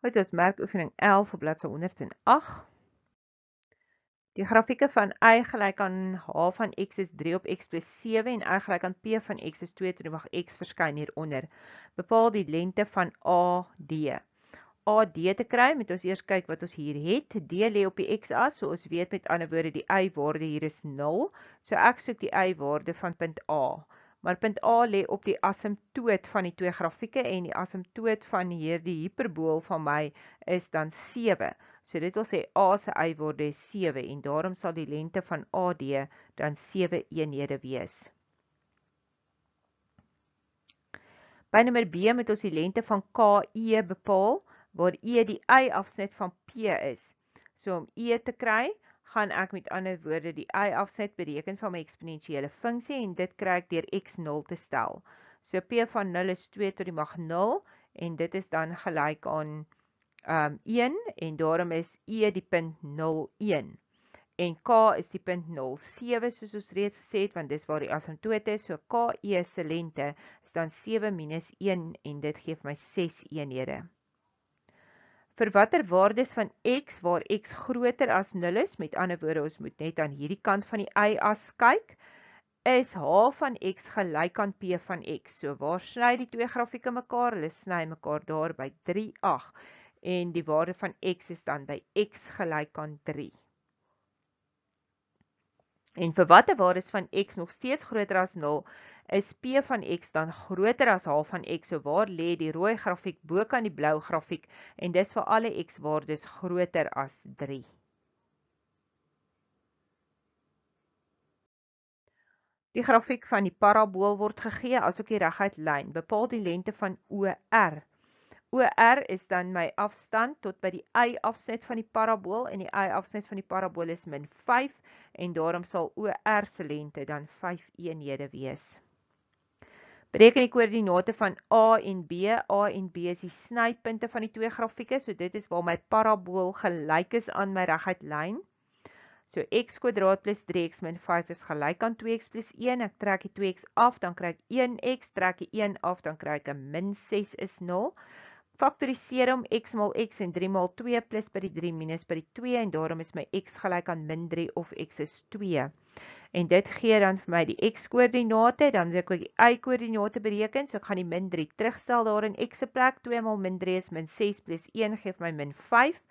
Dit is merkoefening 11 op bladsy 108. Die grafieke van y gelyk aan h van x is 3 op x plus 7 en y gelyk aan p van x is 2 terwyl wag x verskyn hieronder. Bepaal die lengte van AD. AD te kry, moet ons eers kyk wat ons hier het. D lê op die x-as, so ons weet met ander woorde die y-waarde hier is 0. So ek soek die y-waarde van punt A. Maar punt A lê op die asymptoot van die twee grafieke en die asymptoot van hierdie hiperbool van my is dan 7. So dit wil sê A se y word 7 en daarom sal die lengte van AD dan 7 eenhede wees. By nommer B moet ons die lengte van KE bepaal waar E die y-afsnit van P is. So om E te kry, gaan ek met ander woorde die y afsit bereken van my eksponensiële funksie en dit kry ek deur x0 te stel. So p van 0 is 2 tot die mag 0 en dit is dan gelyk aan um ehm, 1 en daarom is e die punt 01 en k is die punt 07 soos ons reeds gesê het want dis waar die asimptote is. So k e se lente is dan 7 - 1 en dit gee vir my 6 eenhede vir watter waardes van x waar x groter as 0 is, met ander woorde ons moet net aan hierdie kant van die y-as kyk, is h van x gelyk aan p van x. So waar sny die twee grafieke mekaar? Hulle sny mekaar daar by 3 8 en die waarde van x is dan by x gelyk aan 3. En vir watter waardes van x nog steeds groter as 0 is p van x dan groter as h van x. So waar lê die rooi grafiek bo kan die blou grafiek en dis vir alle x waardes groter as 3. Die grafiek van die parabool word gegee asook die reguit lyn. Bepaal die lengte van OR. OR is dan my afstand tot by die y-afsnit van die parabool en die y-afsnit van die parabool is -5 en daarom sal OR se lengte dan 5 eenhede wees. Reken die koördinate van A en B. A en B is die snypunte van die twee grafieke, so dit is waar my parabool gelyk is aan my reguitlyn. So x² + 3x - 5 is gelyk aan 2x + 1. Ek trek die 2x af, dan kry ek 1x, trek die 1 af, dan kry ek -6 is 0. Faktoriseer om x maal x en 3 maal 2 plus by die 3 minus by die 2 en daarom is my x gelijk aan min 3 of x is 2. En dit gee dan vir my die x-koordinate, dan wil ek ook die y-koordinate bereken, so ek gaan die min 3 terugstel daar in x plek, 2 maal min 3 is min 6 plus 1 geef my min 5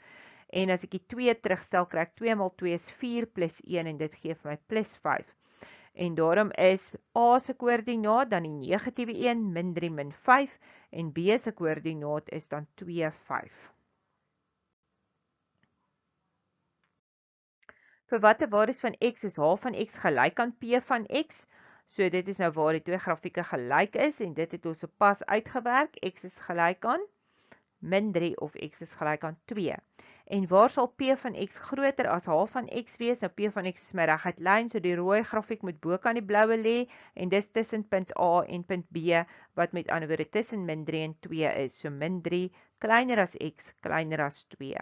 en as ek die 2 terugstel krijg, 2 maal 2 is 4 plus 1 en dit geef my plus 5 en daarom is A se koördinaat dan die negatiewe 1 min 3 min 5 en B se koördinaat is dan 2 5. Vir watter waardes van x is h van x gelyk aan p van x? So dit is nou waar die twee grafieke gelyk is en dit het ons sopas uitgewerk. x is gelyk aan min 3 of x is gelyk aan 2. En waar sal p van x groter as h van x wees? Nou p van x is my reguit lyn, so die rooi grafiek moet bo kan die bloue lê en dis tussen punt A en punt B wat met ander woorde tussen -3 en 2 is. So -3 kleiner as x kleiner as 2.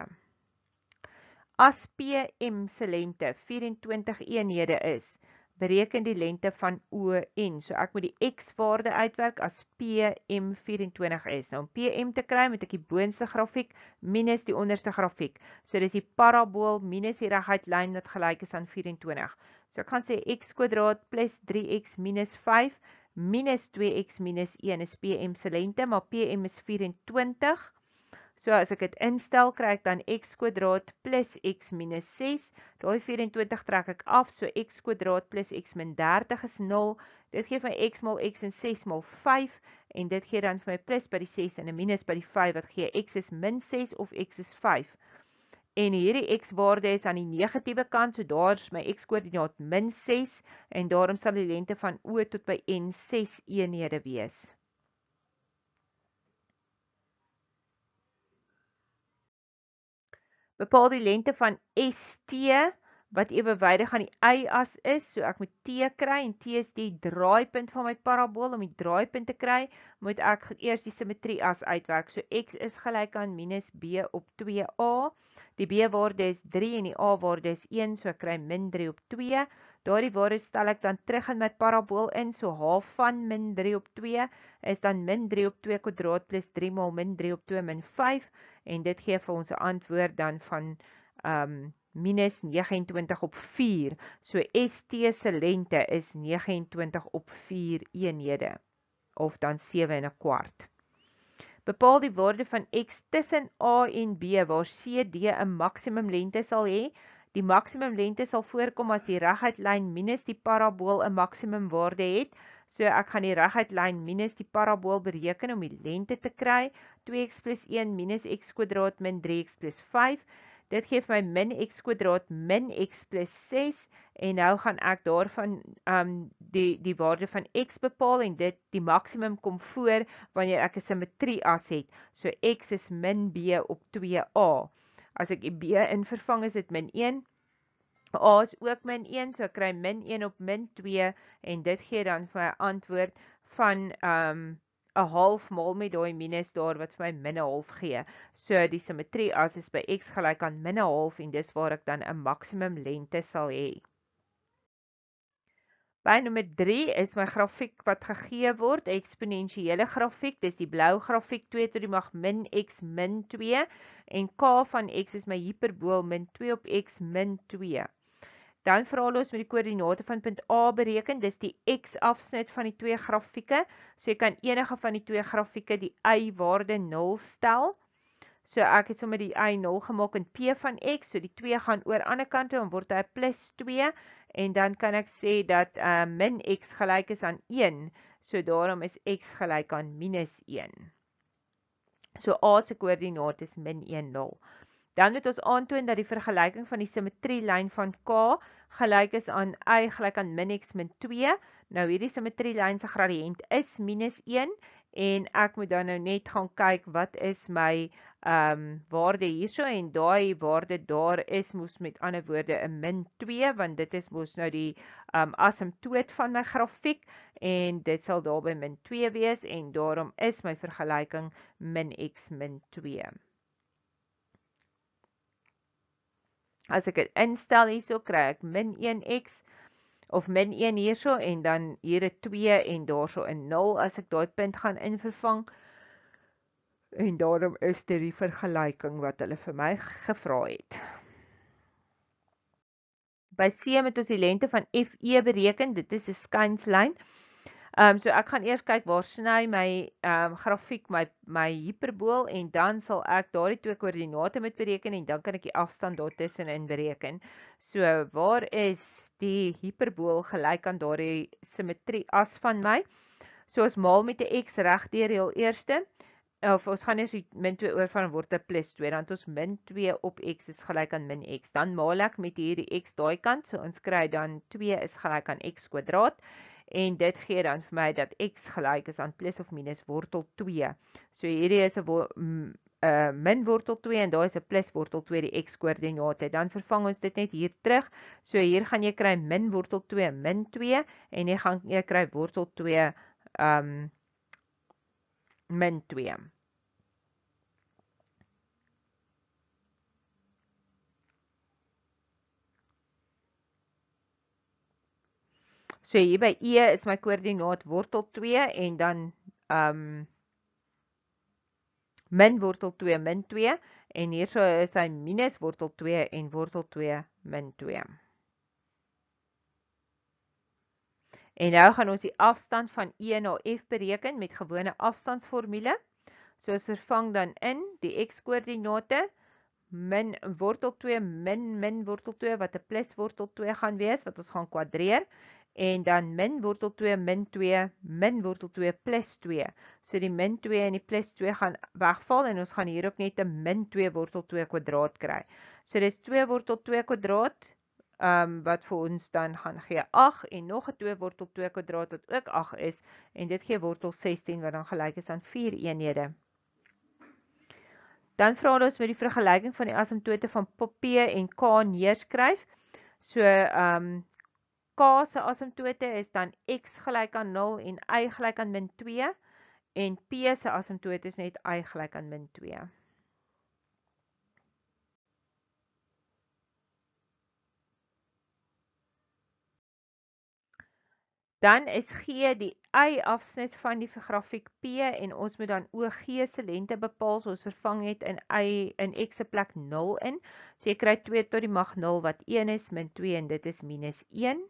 As PM se lengte 24 eenhede is, bereken die lengte van OM. So ek moet die x-waarde uitwerk as PM24S. Nou om PM te kry, moet ek die boonste grafiek minus die onderste grafiek. So dis die parabool minus die reguit lyn wat gelyk is aan 24. So ek gaan sê x² + 3x - 5 - 2x - 1 is PM se lengte, maar PM is 24. So as ek dit instel, kry ek dan x² + x - 6. Daai 24 trek ek af, so x² + x - 30 is 0. Dit gee vir x x - x en 6 maal 5 en dit gee dan vir my plus by die 6 en 'n minus by die 5 wat gee x is - 6 of x is 5. En hierdie x-waarde is aan die negatiewe kant, so daar is my x-koördinaat -6 en daarom sal die lengte van O tot by N 6 eenhede wees. Bepaal die lengte van ST wat ewewydig aan die y-as is, so ek moet T kry en T is die draaipunt van my parabool. Om die draaipunt te kry, moet ek eers die simmetrieas uitwerk. So x is gelyk aan minus b op 2a. Die b-waarde is 3 en die a-waarde is 1, so ek kry min 3 op 2. Daardie waarde stel ek dan terug in my parabool in, so h van min 3 op 2 is dan min 3 op 2 kwadraat plus 3 maal min 3 op 2 min 5 en dit gee vir ons 'n antwoord dan van um minus 29 op 4. So ST se lengte is 29 op 4 eenhede of dan 7 en 'n kwart. Bepaal die waarde van X tussen A en B waar CD 'n maksimum lengte sal hê. Die maksimum lengte sal voorkom as die reguitlyn minus die parabool 'n maksimum waarde het. So ek gaan die reguit lyn minus die parabool bereken om die lengte te kry. 2x plus 1 minus x kwadraat min 3x plus 5. Dit gee vir my min x kwadraat min x plus 6. En nou gaan ek daarvan um, die, die waarde van x bepaal en dit die maximum kom voor wanneer ek 'n simmetrie as het. So x is min b op 2a. As ek b in vervang is dit min 1 A is ook min 1, so kry min 1 op min 2 en dit gee dan vir my antwoord van ehm, 'n um, half maal met daai minus daar wat vir my min 'n half gee. So die simmetrie as is by x gelyk aan min 'n half en dis waar ek dan 'n maksimum lengte sal hê. By nommer 3 is my grafiek wat gegee word, eksponensiële grafiek. Dis die blou grafiek 2 tot die mag min x min 2 en k van x is my hiperbool min 2 op x min 2. Dan vra hulle ons met die koördinate van punt A bereken, dis die x-afsnit van die twee grafieke. So jy kan enige van die twee grafieke die y-waarde 0 stel. So ek het sommer die y 0 gemaak in P van x, so die 2 gaan oor aan die ander kant toe en word hy +2 en dan kan ek sê dat uh, min x gelyk is aan 1. So daarom is x gelyk aan -1. So A se koördinaat is -1 0. Dan het ons aantoon dat die vergelyking van die simmetrielyn van K gelyk is aan y gelyk aan min x min 2. Nou hierdie simmetrielyn se gradiënt is minus 1 en ek moet dan nou net gaan kyk wat is my ehm um, waarde hierso en daai waarde daar is mos met ander woorde 'n min 2 want dit is mos nou die ehm um, asymptoot van my grafiek en dit sal daar by min 2 wees en daarom is my vergelyking min x min 2. As ek dit instel hierso kry ek -1x of -1 hierso en dan hier 'n 2 en daarso 'n 0 as ek daai punt gaan invervang. En daarom is dit die vergelyking wat hulle vir my gevra het. By C met ons die lengte van FE bereken, dit is 'n skynslyn. Ehm um, so ek gaan eers kyk waar sny my ehm um, grafiek my my hiperbool en dan sal ek daardie twee koördinate met bereken en dan kan ek die afstand daartussen in bereken. So waar is die hiperbool gelyk aan daardie simmetrie as van my? So ons maal met 'n x reg deur heel eerste of ons gaan eers min 2 oor van word 'n plus 2 dan ons min 2 op x is gelyk aan min x. Dan maal ek met hierdie x daai kant, so ons kry dan 2 is gelyk aan x kwadraat en dit gee dan vir my dat x gelyk is aan plus of minus wortel 2. So hierdie is 'n 'n uh, min wortel 2 en daai is 'n plus wortel 2 die x koördinate. Dan vervang ons dit net hier terug. So hier gaan jy kry min wortel 2 min 2 en jy gaan jy kry wortel 2 um ehm, min 2. So hier by E is my koördinaat wortel 2 en dan um min wortel 2 min 2 en hierso is hy minus wortel 2 en wortel 2 min 2. En nou gaan ons die afstand van E na F bereken met gewone afstandsformule. So ons vervang dan in die x-koördinate min wortel 2 min min wortel 2 wat 'n plus wortel 2 gaan wees wat ons gaan kwadreer en dan min wortel 2 min 2 min wortel 2 plus 2. So die min 2 en die plus 2 gaan wegval en ons gaan hier ook net 'n min 2 wortel 2 kwadraat kry. So dis 2 wortel 2 kwadraat ehm um, wat vir ons dan gaan gee 8 en nog 'n 2 wortel 2 kwadraat wat ook 8 is en dit gee wortel 16 wat dan gelyk is aan 4 eenhede. Dan vra hulle ons met die vergelyking van die asymptote van P en K neerskryf. So ehm um, k se asymptote is dan x gelyk aan 0 en y gelyk aan min 2 en p se asymptote is net y gelyk aan min 2. Dan is g die y-afsnit van die grafiek p en ons moet dan OG se lengte bepaal so ons vervang het in y in x se plek 0 in. So jy kry 2 tot die mag 0 wat 1 is, min 2 en dit is -1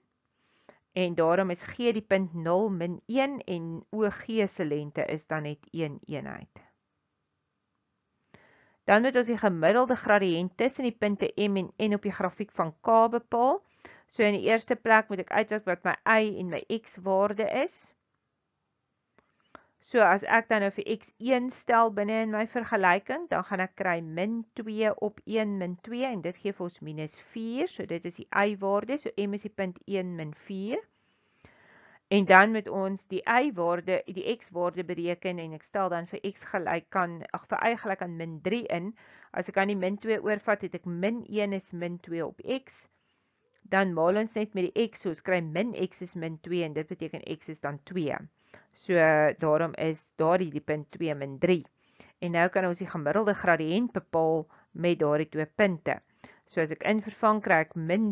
en daarom is G die punt 0 min 1 en OG se lengte is dan net 1 een eenheid. Dan moet ons die gemiddelde gradiënt tussen die punte M en N op die grafiek van K bepaal. So in die eerste plek moet ek uitwerk wat my y en my x waarde is. So as ek dan nou vir x1 stel binne in my vergelyking, dan gaan ek kry min 2 op 1 min 2 en dit gee vir ons minus 4. So dit is die y-waarde, so m is die punt 1 min 4. En dan moet ons die y-waarde, die x-waarde bereken en ek stel dan vir x gelyk aan, ag vir y gelyk aan min 3 in. As ek aan die min 2 oorvat, het ek min 1 is min 2 op x. Dan maal ons net met die x, so ons kry min x is min 2 en dit beteken x is dan 2. So daarom is daardie die punt 2 min 3. En nou kan ons die gemiddelde gradiënt bepaal met daardie twee punte. So as ek in vervang kry ek min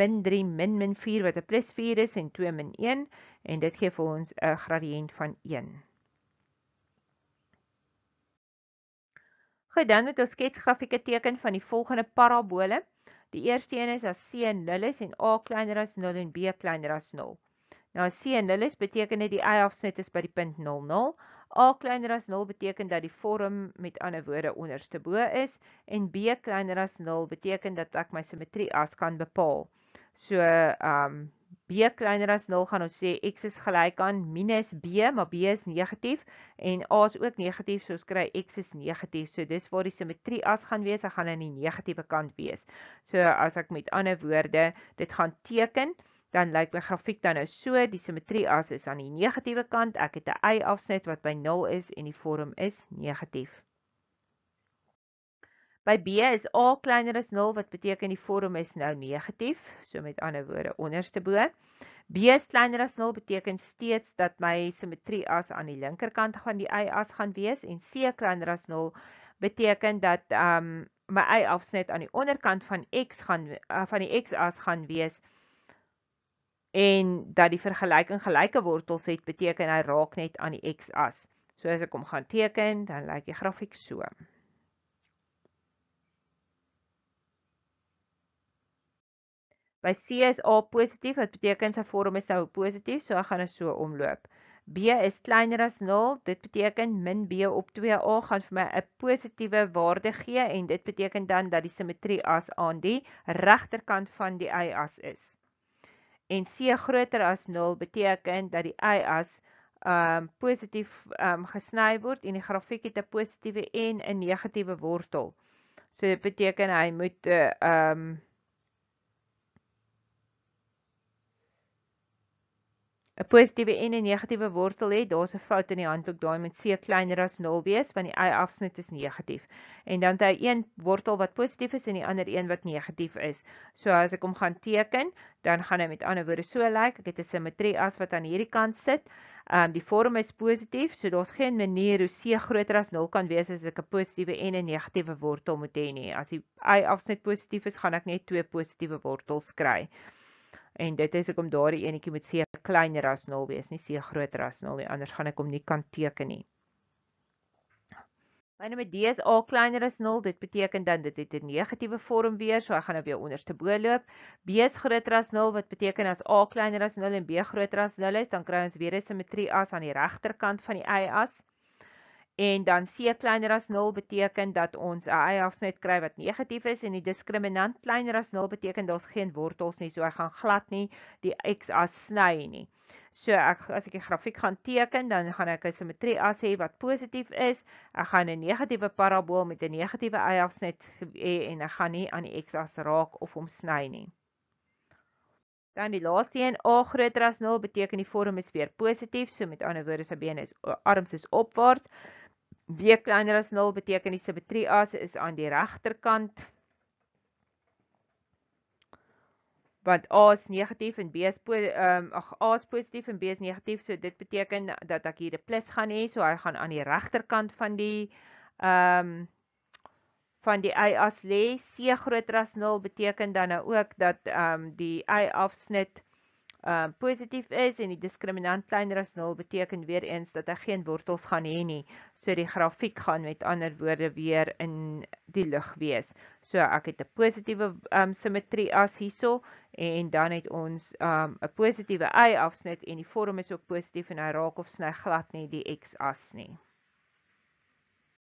min 3 min min 4 wat 'n plus 4 is en 2 min 1 en dit gee vir ons 'n gradiënt van 1. Goed, dan moet ons sketsgrafieke teken van die volgende parabole. Die eerste een is as C 0 is en A kleiner as 0 en B kleiner as Nou as C en 0 is, beteken dit die y-afsnit is by die punt 0,0. A kleiner as 0 beteken dat die vorm met ander woorde onderste bo is en B kleiner as 0 beteken dat ek my simmetrie as kan bepaal. So, ehm um, B kleiner as 0 gaan ons sê x is gelyk aan minus B, maar B is negatief en A is ook negatief, so ons kry x is negatief. So dis waar die simmetrie as gaan wees, hy gaan aan die negatiewe kant wees. So as ek met ander woorde dit gaan teken, ehm dan lyk my grafiek dan nou so, die simmetrie as is aan die negatiewe kant. Ek het 'n y-afsnit wat by 0 is en die vorm is negatief. By B is A kleiner as 0 wat beteken die vorm is nou negatief, so met ander woorde onderste bo. B is kleiner as 0 beteken steeds dat my simmetrie as aan die linkerkant van die y-as gaan wees en C kleiner as 0 beteken dat um my y-afsnit aan die onderkant van x gaan uh, van die x-as gaan wees en dat die vergelyking gelyke wortels het beteken hy raak net aan die x-as. So as ek hom gaan teken, dan lyk die grafiek so. By C is A positief, wat beteken sy vorm is nou positief, so hy gaan hy so omloop. B is kleiner as 0, dit beteken min B op 2A gaan vir my 'n positiewe waarde gee en dit beteken dan dat die simmetrie as aan die regterkant van die y-as is en C groter as 0 beteken dat die y-as um positief um gesny word en die grafiek het 'n positiewe en 'n negatiewe wortel. So dit beteken hy moet uh, um 'n positiewe en 'n negatiewe wortel het, daar's 'n fout in die handboek, daai moet C kleiner as 0 wees want die y-afsnit is negatief. En dan het hy een wortel wat positief is en die ander een wat negatief is. So as ek hom gaan teken, dan gaan hy met ander woorde so lyk. Like, ek het 'n simmetrie as wat aan hierdie kant sit. Ehm um, die vorm is positief, so daar's geen manier hoe C groter as 0 kan wees as ek 'n positiewe en 'n negatiewe wortel moet hê nie. As die y-afsnit positief is, gaan ek net twee positiewe wortels kry. En dit is hoekom daardie eenetjie met C klein ras 0 wees nie, sê 'n groot ras 0 nie, anders gaan ek hom nie kan teken nie. Wanneer my DSA kleiner as 0, dit beteken dan dit het 'n negatiewe vorm weer, so ek gaan nou weer onderste bo loop. B is groter as 0 wat beteken as A kleiner as 0 en B groter as 0 is, dan kry ons weer 'n simmetrie as aan die regterkant van die y-as en dan C kleiner as 0 beteken dat ons 'n y-afsnit kry wat negatief is en die diskriminant kleiner as 0 beteken daar's geen wortels nie, so hy gaan glad nie die x-as sny nie. So ek as ek die grafiek gaan teken, dan gaan ek 'n simmetrie as hê wat positief is. Ek gaan 'n negatiewe parabool met 'n negatiewe y-afsnit hê en ek gaan nie aan die x-as raak of hom sny nie. Dan die laaste een a groter as 0 beteken die vorm is weer positief, so met ander woorde sy been is arms is opwaarts b kleiner as 0 beteken die simmetrieas is aan die regterkant want a is negatief en b is ehm um, ag a is positief en b is negatief so dit beteken dat ek hier 'n plus gaan hê so hy gaan aan die regterkant van die ehm um, van die y as lê c groter as 0 beteken dan nou ook dat ehm um, die y afsnit um, positief is en die diskriminant kleiner as 0 beteken weer eens dat hy geen wortels gaan hê nie. So die grafiek gaan met ander woorde weer in die lug wees. So ek het 'n positiewe um, simmetrie as hierso en dan het ons 'n um, positiewe y-afsnit en die vorm is ook positief en hy raak of sny glad nie die x-as nie.